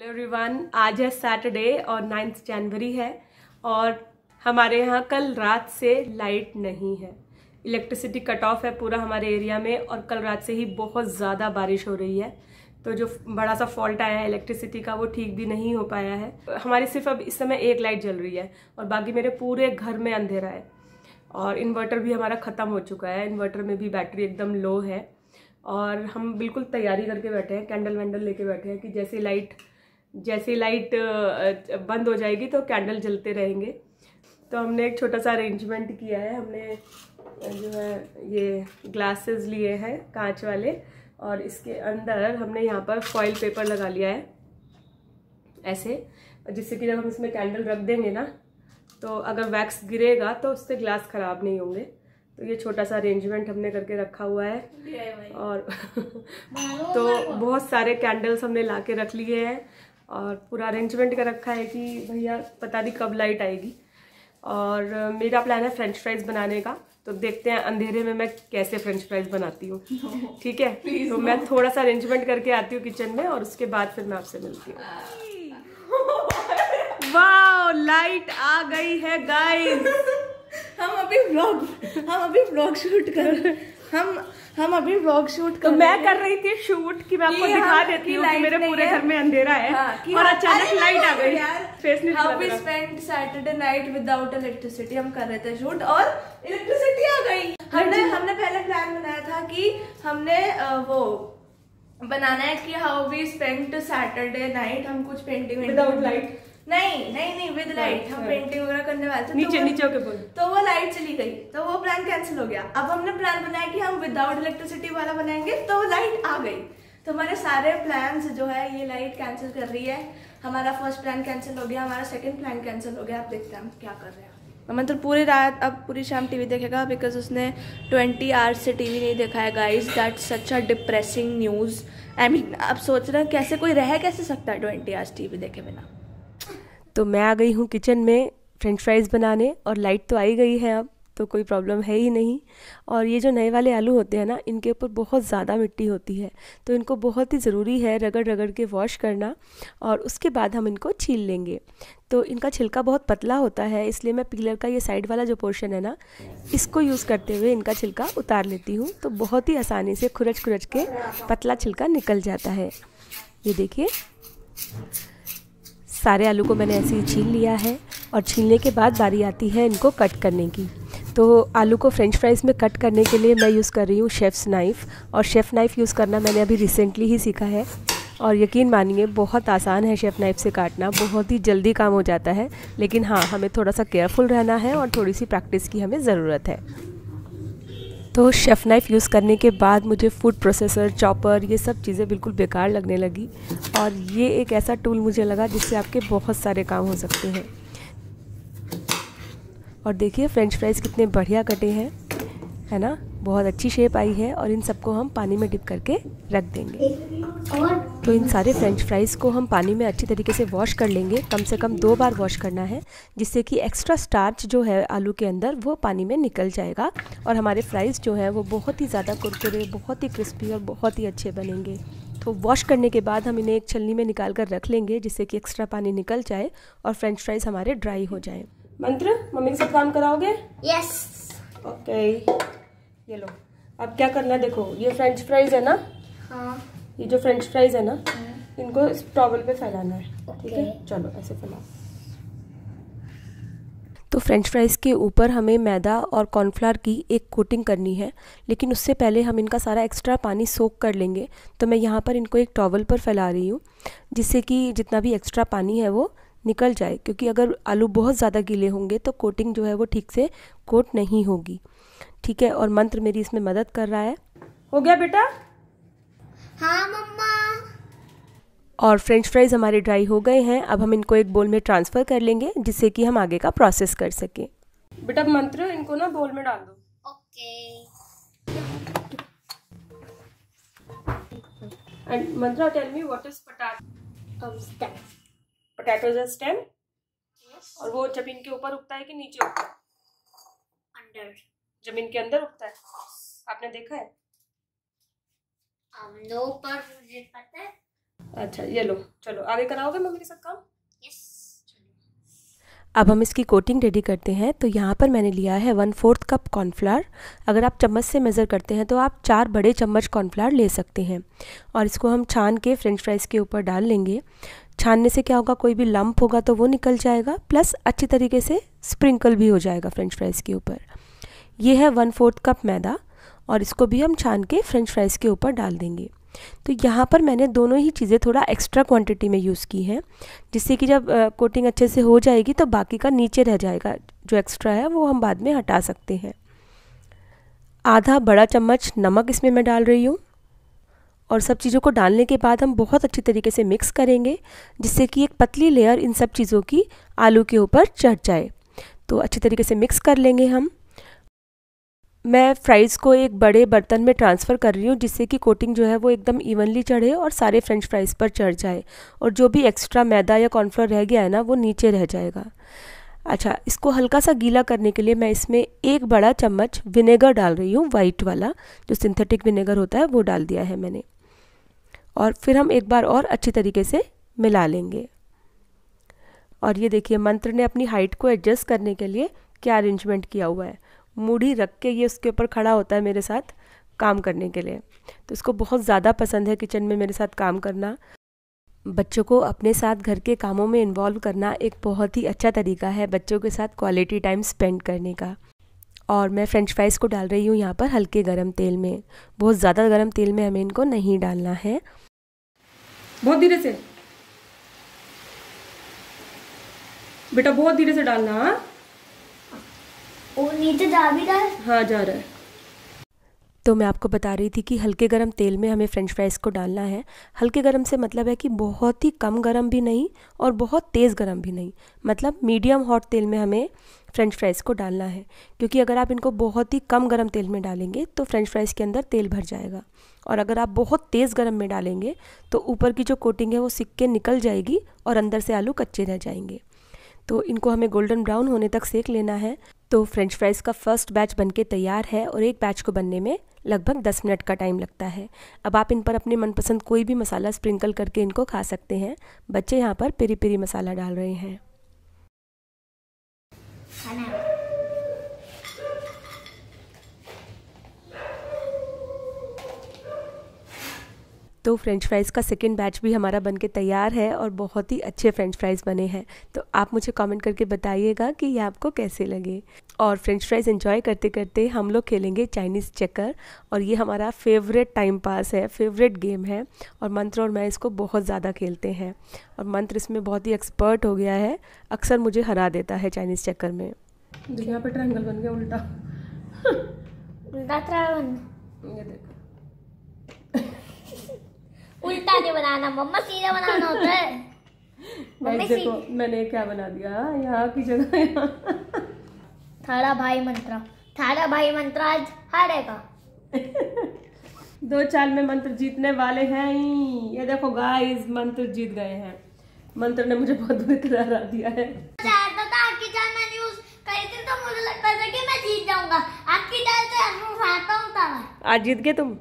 Hello everyone आज है Saturday और नाइन्थ जनवरी है और हमारे यहाँ कल रात से लाइट नहीं है इलेक्ट्रिसिटी कट ऑफ है पूरा हमारे एरिया में और कल रात से ही बहुत ज़्यादा बारिश हो रही है तो जो बड़ा सा फॉल्ट आया है इलेक्ट्रिसिटी का वो ठीक भी नहीं हो पाया है हमारी सिर्फ अब इस समय एक लाइट जल रही है और बाकी मेरे पूरे घर में अंधेरा है और इन्वर्टर भी हमारा ख़त्म हो चुका है इन्वर्टर में भी बैटरी एकदम लो है और हम बिल्कुल तैयारी करके बैठे हैं कैंडल वैंडल लेके बैठे हैं कि जैसे लाइट जैसे लाइट बंद हो जाएगी तो कैंडल जलते रहेंगे तो हमने एक छोटा सा अरेंजमेंट किया है हमने जो है ये ग्लासेस लिए हैं कांच वाले और इसके अंदर हमने यहाँ पर फॉइल पेपर लगा लिया है ऐसे जिससे कि जब हम इसमें कैंडल रख देंगे ना तो अगर वैक्स गिरेगा तो उससे ग्लास ख़राब नहीं होंगे तो ये छोटा सा अरेंजमेंट हमने करके रखा हुआ है और तो बहुत सारे कैंडल्स हमने ला के रख लिए हैं और पूरा अरेंजमेंट कर रखा है कि भैया पता नहीं कब लाइट आएगी और मेरा प्लान है फ्रेंच फ्राइज़ बनाने का तो देखते हैं अंधेरे में मैं कैसे फ्रेंच फ्राइज बनाती हूँ ठीक है तो मैं थोड़ा सा अरेंजमेंट करके आती हूँ किचन में और उसके बाद फिर मैं आपसे मिलती हूँ वाह लाइट आ गई है गाइस हम अभी ब्लॉग हम अभी ब्लॉग शूट कर हम हम अभी व्लॉग शूट कर तो मैं कर रही थी शूट कि मैं आपको दिखा हाँ, देती हूँ कि मेरे पूरे घर में अंधेरा है हाँ, और हाँ, अचानक लाइट आ गई फेस नहीं how we spend Saturday night without electricity हम कर रहे थे शूट और इलेक्ट्रिसिटी आ गई हाँ हमने हमने पहले प्लान बनाया था कि हमने वो बनाना है कि how we spend Saturday night हम कुछ पेंटिंग विदाउट लाइट नहीं नहीं नहीं विद लाइट हम पेंटिंग वगैरह करने वाले थे तो नीचे तो नीचे होके बोल तो वो लाइट चली गई तो वो प्लान कैंसिल हो गया अब हमने प्लान बनाया कि हम विदाउट इलेक्ट्रिसिटी वाला बनाएंगे तो लाइट आ गई तो हमारे सारे प्लान जो है ये लाइट कैंसिल कर रही है हमारा फर्स्ट प्लान कैंसिल हो गया हमारा सेकेंड प्लान कैंसिल हो गया आप देखते हैं हम क्या कर रहे हैं मतलब पूरी रात अब पूरी शाम टीवी देखेगा बिकॉज उसने 20 आवर्स से टीवी नहीं देखा है guys that such a depressing news I mean आप सोच रहे हैं कैसे कोई रह कैसे सकता है 20 आवर्स टीवी देखे बिना तो मैं आ गई हूँ किचन में फ्रेंच फ्राइज़ बनाने और लाइट तो आई गई है अब तो कोई प्रॉब्लम है ही नहीं और ये जो नए वाले आलू होते हैं ना इनके ऊपर बहुत ज़्यादा मिट्टी होती है तो इनको बहुत ही ज़रूरी है रगड़ रगड़ के वॉश करना और उसके बाद हम इनको छील लेंगे तो इनका छिलका बहुत पतला होता है इसलिए मैं पीलर का ये साइड वाला जो पोर्शन है ना इसको यूज़ करते हुए इनका छिलका उतार लेती हूँ तो बहुत ही आसानी से खुरच खुरच के पतला छिलका निकल जाता है ये देखिए सारे आलू को मैंने ऐसे ही छीन लिया है और छीलने के बाद बारी आती है इनको कट करने की तो आलू को फ्रेंच फ्राइज़ में कट करने के लिए मैं यूज़ कर रही हूँ शेफ़्स नाइफ़ और शेफ़ नाइफ़ यूज़ करना मैंने अभी रिसेंटली ही सीखा है और यकीन मानिए बहुत आसान है शेफ़ नाइफ़ से काटना बहुत ही जल्दी काम हो जाता है लेकिन हाँ हमें थोड़ा सा केयरफुल रहना है और थोड़ी सी प्रैक्टिस की हमें ज़रूरत है तो शेफ़ नाइफ़ यूज़ करने के बाद मुझे फूड प्रोसेसर चॉपर ये सब चीज़ें बिल्कुल बेकार लगने लगी और ये एक ऐसा टूल मुझे लगा जिससे आपके बहुत सारे काम हो सकते हैं और देखिए फ्रेंच फ्राइज़ कितने बढ़िया कटे हैं है ना बहुत अच्छी शेप आई है और इन सबको हम पानी में डिप करके रख देंगे तो इन सारे फ्रेंच फ्राइज़ को हम पानी में अच्छी तरीके से वॉश कर लेंगे कम से कम दो बार वॉश करना है जिससे कि एक्स्ट्रा स्टार्च जो है आलू के अंदर वो पानी में निकल जाएगा और हमारे फ्राइज़ जो हैं वो बहुत ही ज़्यादा कुरकुरे बहुत ही क्रिस्पी और बहुत ही अच्छे बनेंगे तो वॉश करने के बाद हम इन्हें एक छलनी में निकाल कर रख लेंगे जिससे कि एक्स्ट्रा पानी निकल जाए और फ्रेंच फ्राइज हमारे ड्राई हो जाए मंत्र मम्मी के साथ काम कराओगे यस ओके ये लो अब क्या करना है देखो ये फ्रेंच फ्राइज है ना हाँ ये जो फ्रेंच फ्राइज है ना हम्म। इनको इस टॉवल पे फैलाना है ठीक है चलो ऐसे फैलाओ तो फ्रेंच फ्राइज़ के ऊपर हमें मैदा और कॉर्नफ्लावर की एक कोटिंग करनी है लेकिन उससे पहले हम इनका सारा एक्स्ट्रा पानी सोख कर लेंगे तो मैं यहाँ पर इनको एक टॉवल पर फैला रही हूँ जिससे कि जितना भी एक्स्ट्रा पानी है वो निकल जाए क्योंकि अगर आलू बहुत ज़्यादा गीले होंगे तो कोटिंग जो है वो ठीक से कोट नहीं होगी ठीक है और मंत्र मेरी इसमें मदद कर रहा है हो गया बेटा हाँ मम्मा और फ्रेंच फ्राइज हमारे ड्राई हो गए हैं अब हम इनको एक बोल में ट्रांसफ़र कर लेंगे जिससे कि हम आगे का प्रोसेस कर सके बेटा मंत्र इनको ना बोल में डाल दो okay and Mantra tell me what is potato stem potato is a stem और वो जमीन के ऊपर उगता है कि नीचे उगता है अंडर जमीन के अंदर उगता है आपने देखा है हम लोग पर अच्छा ये लो चलो आगे कराओगे साथ काम अब हम इसकी कोटिंग रेडी करते हैं तो यहाँ पर मैंने लिया है वन फोर्थ कप कॉर्नफ्लावर अगर आप चम्मच से मेज़र करते हैं तो आप चार बड़े चम्मच कॉर्नफ्लावर ले सकते हैं और इसको हम छान के फ्रेंच फ्राइज़ के ऊपर डाल लेंगे छानने से क्या होगा कोई भी लम्प होगा तो वो निकल जाएगा प्लस अच्छी तरीके से स्प्रिंकल भी हो जाएगा फ्रेंच फ्राइज़ के ऊपर ये है वन फोर्थ कप मैदा और इसको भी हम छान के फ्रेंच फ्राइज़ के ऊपर डाल देंगे तो यहाँ पर मैंने दोनों ही चीज़ें थोड़ा एक्स्ट्रा क्वांटिटी में यूज़ की हैं जिससे कि जब कोटिंग अच्छे से हो जाएगी तो बाकी का नीचे रह जाएगा जो एक्स्ट्रा है वो हम बाद में हटा सकते हैं आधा बड़ा चम्मच नमक इसमें मैं डाल रही हूँ और सब चीज़ों को डालने के बाद हम बहुत अच्छी तरीके से मिक्स करेंगे जिससे कि एक पतली लेयर इन सब चीज़ों की आलू के ऊपर चढ़ जाए तो अच्छी तरीके से मिक्स कर लेंगे हम मैं फ्राइज़ को एक बड़े बर्तन में ट्रांसफ़र कर रही हूँ जिससे कि कोटिंग जो है वो एकदम इवनली चढ़े और सारे फ्रेंच फ्राइज़ पर चढ़ जाए और जो भी एक्स्ट्रा मैदा या कॉर्नफ्लोर रह गया है ना वो नीचे रह जाएगा अच्छा इसको हल्का सा गीला करने के लिए मैं इसमें एक बड़ा चम्मच विनेगर डाल रही हूँ वाइट वाला जो सिंथेटिक विनेगर होता है वो डाल दिया है मैंने और फिर हम एक बार और अच्छी तरीके से मिला लेंगे और ये देखिए मंत्र ने अपनी हाइट को एडजस्ट करने के लिए क्या अरेंजमेंट किया हुआ है मूढ़ी रख के ये उसके ऊपर खड़ा होता है मेरे साथ काम करने के लिए तो इसको बहुत ज़्यादा पसंद है किचन में मेरे साथ काम करना बच्चों को अपने साथ घर के कामों में इन्वॉल्व करना एक बहुत ही अच्छा तरीका है बच्चों के साथ क्वालिटी टाइम स्पेंड करने का और मैं फ्रेंच फ्राइज़ को डाल रही हूँ यहाँ पर हल्के गरम तेल में बहुत ज़्यादा गरम तेल में हमें इनको नहीं डालना है बहुत धीरे से बेटा बहुत धीरे से डालना हाँ। नीचे जा भी रहा है हाँ जा रहा है तो मैं आपको बता रही थी कि हल्के गरम तेल में हमें फ्रेंच फ्राइज़ को डालना है हल्के गरम से मतलब है कि बहुत ही कम गरम भी नहीं और बहुत तेज़ गरम भी नहीं मतलब मीडियम हॉट तेल में हमें फ्रेंच फ्राइज़ को डालना है क्योंकि अगर आप इनको बहुत ही कम गरम तेल में डालेंगे तो फ्रेंच फ्राइज़ के अंदर तेल भर जाएगा और अगर आप बहुत तेज़ गरम में डालेंगे तो ऊपर की जो कोटिंग है वो सिक के निकल जाएगी और अंदर से आलू कच्चे रह जाएंगे तो इनको हमें गोल्डन ब्राउन होने तक सेक लेना है तो फ्रेंच फ्राइज़ का फर्स्ट बैच बनके तैयार है और एक बैच को बनने में लगभग 10 मिनट का टाइम लगता है अब आप इन पर अपने मनपसंद कोई भी मसाला स्प्रिंकल करके इनको खा सकते हैं बच्चे यहाँ पर पेरी पेरी मसाला डाल रहे हैं खाना तो फ्रेंच फ्राइज़ का सेकेंड बैच भी हमारा बन के तैयार है और बहुत ही अच्छे फ्रेंच फ्राइज़ बने हैं तो आप मुझे कमेंट करके बताइएगा कि ये आपको कैसे लगे और फ्रेंच फ्राइज़ एंजॉय करते करते हम लोग खेलेंगे चाइनीज़ चक्कर और ये हमारा फेवरेट टाइम पास है फेवरेट गेम है और मंत्र और मैं इसको बहुत ज़्यादा खेलते हैं और मंत्र इसमें बहुत ही एक्सपर्ट हो गया है अक्सर मुझे हरा देता है चाइनीज़ चक्कर में यहाँ बन गया उल्टा उल्टा ये देखो उल्टा नहीं बनाना मम्मा सीधा बनाना होता है मम्मी देखो मैंने क्या बना दिया यहाँ की जगह यहाँ थारा भाई मंत्र थारा भाई मंत्र आज हारेगा दो चाल में मंत्र जीतने वाले हैं ही ये देखो गाइस मंत्र जीत गए हैं मंत्र ने मुझे बहुत बुरी तरह हरा दिया है तो तो तो आज जीत गए तुम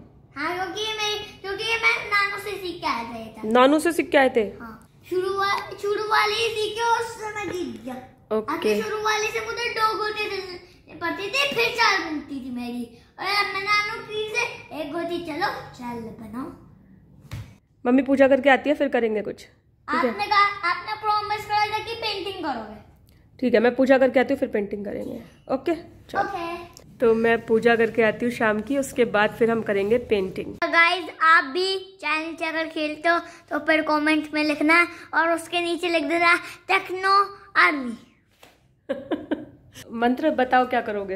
था नानू से सीख के आए थे हाँ। शुरू वाले समय जीत गया ओके तो शुरू वाले से मुझे थे फिर चाल थी मेरी और अब मैं नानू फिर से एक गोती चलो चाल बनाओ मम्मी पूजा करके आती है फिर करेंगे कुछ आपने कहा आपने प्रॉमिस करा था कि पेंटिंग करोगे ठीक है मैं पूजा करके आती हूँ फिर पेंटिंग करेंगे ओके चलो okay. तो मैं पूजा करके आती हूँ शाम की उसके बाद फिर हम करेंगे पेंटिंग गाइस आप भी चैनल से अगर खेलते हो तो फिर कमेंट में लिखना और उसके नीचे लिख देना टेक्नो आर्मी मंत्र बताओ क्या करोगे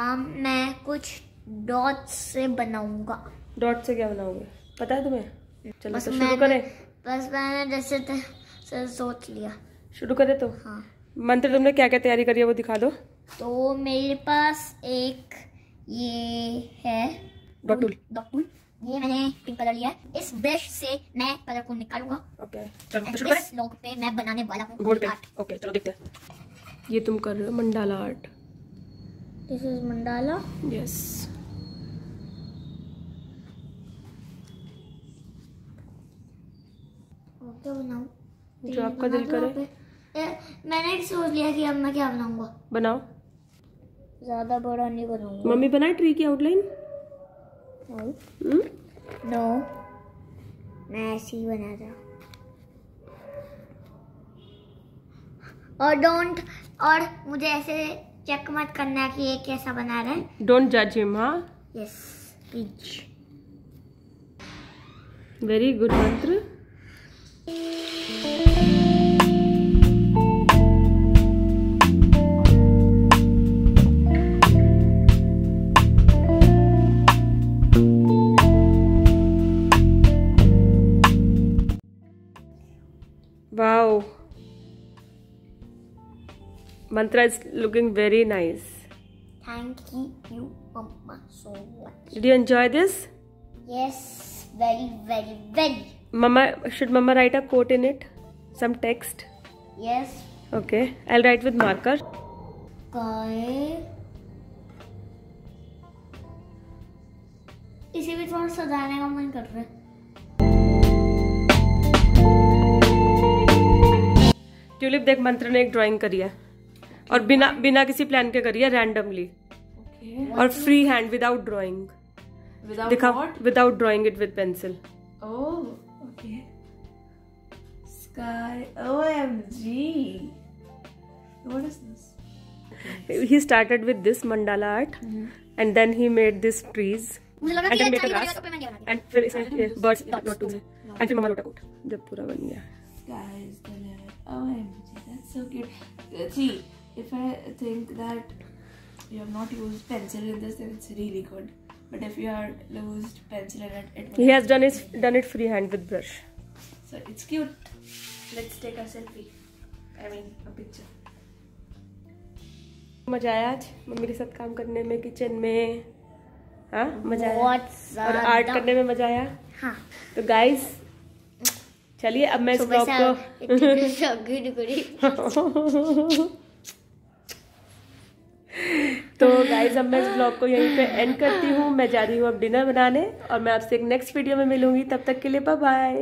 आम um, मैं कुछ डॉट से बनाऊंगा डॉट से क्या बनाओगे पता है तुम्हें चलो तो शुरू करें बस मैंने जैसे से सोच लिया शुरू करें तो हाँ मंत्र तुमने क्या क्या तैयारी करी है वो दिखा दो तो मेरे पास एक ये है डॉटुल डॉटुल ये मैंने पिंक कलर लिया है इस ब्रश से मैं कलर को निकालूंगा ओके चलो शुरू पे मैं बनाने वाला हूं गोल्ड आर्ट ओके चलो देखते हैं ये तुम कर रहे हो mandala art this is mandala yes okay बनाऊं जो आपका दिल करे मैंने सोच लिया कि अब मैं क्या बनाऊंगा बनाओ ज्यादा बड़ा नहीं बनाऊंगा मम्मी बनाए ट्री की आउटलाइन नो मैं ऐसे ही बना रहा और डोंट और मुझे ऐसे चेक मत करना कि ये कैसा बना रहा है डोंट जज हिम हाँ yes please very good Mantra Wow. Mantra is looking very nice. Thank you, Mama, so much. Did you enjoy this? Yes, very, very, very. Mama, should Mama write a quote in it? Some text? Yes. Okay, I'll write with marker. गाय इसे भी थोड़ा सजाने का मन कर रहा है ट्यूलिप देख मंत्र ने एक ड्राइंग करी है और बिना बिना किसी प्लान के करी है रैंडमली okay. और फ्री हैंड विदाउट ड्राइंग दिखा without drawing it with pencil Sky, OMG, what is this? he started with this mandala art mm -hmm. and then he made these trees and then made a grass and फिर इसमें birds not to and फिर मम्मा लोटा coat जब पूरा बन गया guys the OMG, that's so cute. See, if I think that you have not used pencil in this, then it's really good. But if you have used pencil in it, it he has done his easy. done it freehand with brush. So it's cute. Let's take a selfie. I mean, a picture. मजा आया आज mummy के साथ काम करने में kitchen में हाँ मजा आया और आर्ट करने में मजा आया हाँ तो गाइस चलिए अब मैं इसको आपको तो गाइज अब मैं इस ब्लॉग को यहीं पे एंड करती हूँ मैं जा रही हूँ अब डिनर बनाने और मैं आपसे एक नेक्स्ट वीडियो में मिलूंगी तब तक के लिए बाय बाय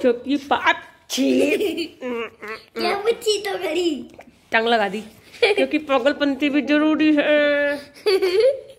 क्योंकि पाप तो करी टंग लगा दी क्योंकि पागलपंती भी जरूरी है